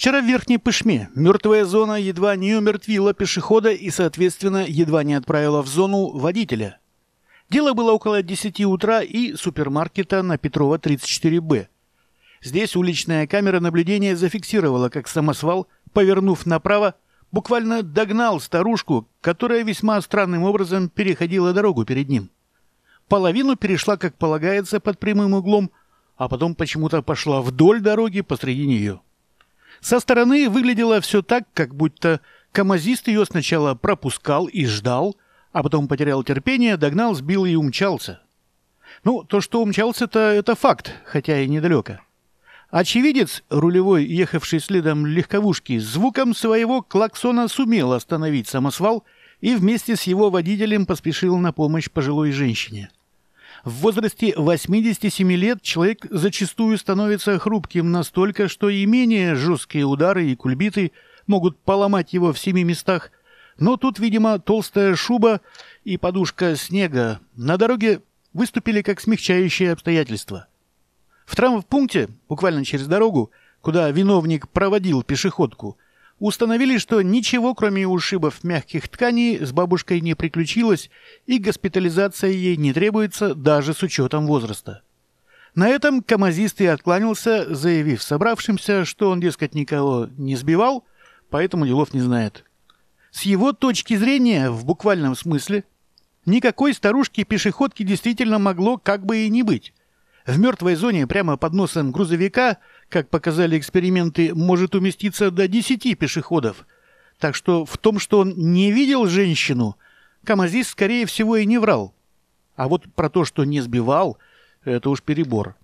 Вчера в Верхней Пышме мертвая зона едва не умертвила пешехода и, соответственно, едва не отправила в зону водителя. Дело было около 10 утра и супермаркета на Петрова 34Б. Здесь уличная камера наблюдения зафиксировала, как самосвал, повернув направо, буквально догнал старушку, которая весьма странным образом переходила дорогу перед ним. Половину перешла, как полагается, под прямым углом, а потом почему-то пошла вдоль дороги посреди нее. Со стороны выглядело все так, как будто камазист ее сначала пропускал и ждал, а потом потерял терпение, догнал, сбил и умчался. Ну, то, что умчался-то, это факт, хотя и недалеко. Очевидец, рулевой, ехавший следом легковушки, звуком своего клаксона сумел остановить самосвал и вместе с его водителем поспешил на помощь пожилой женщине. В возрасте 87 лет человек зачастую становится хрупким настолько, что и менее жесткие удары и кульбиты могут поломать его в семи местах. Но тут, видимо, толстая шуба и подушка снега на дороге выступили как смягчающие обстоятельства. В травмпункте, буквально через дорогу, куда виновник проводил пешеходку – установили, что ничего, кроме ушибов мягких тканей, с бабушкой не приключилось, и госпитализация ей не требуется даже с учетом возраста. На этом Камазист и откланялся, заявив собравшимся, что он, дескать, никого не сбивал, поэтому делов не знает. С его точки зрения, в буквальном смысле, никакой старушки-пешеходки действительно могло как бы и не быть. В мертвой зоне прямо под носом грузовика, как показали эксперименты, может уместиться до 10 пешеходов. Так что в том, что он не видел женщину, Камазис, скорее всего, и не врал. А вот про то, что не сбивал, это уж перебор.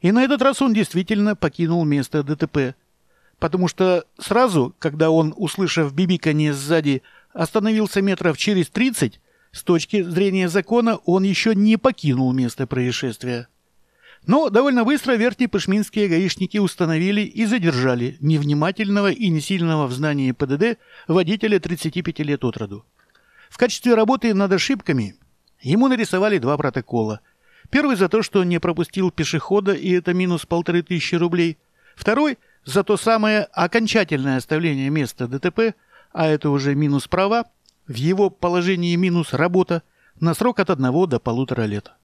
И на этот раз он действительно покинул место ДТП. Потому что сразу, когда он, услышав бибиканье сзади, остановился метров через 30, с точки зрения закона он еще не покинул место происшествия. Но довольно быстро верхние верхнепышминские гаишники установили и задержали невнимательного и несильного в знании ПДД водителя 35 лет от роду. В качестве работы над ошибками ему нарисовали два протокола. Первый за то, что не пропустил пешехода, и это минус полторы тысячи рублей. Второй за то самое окончательное оставление места ДТП, а это уже минус права, в его положении минус работа, на срок от одного до полутора лет.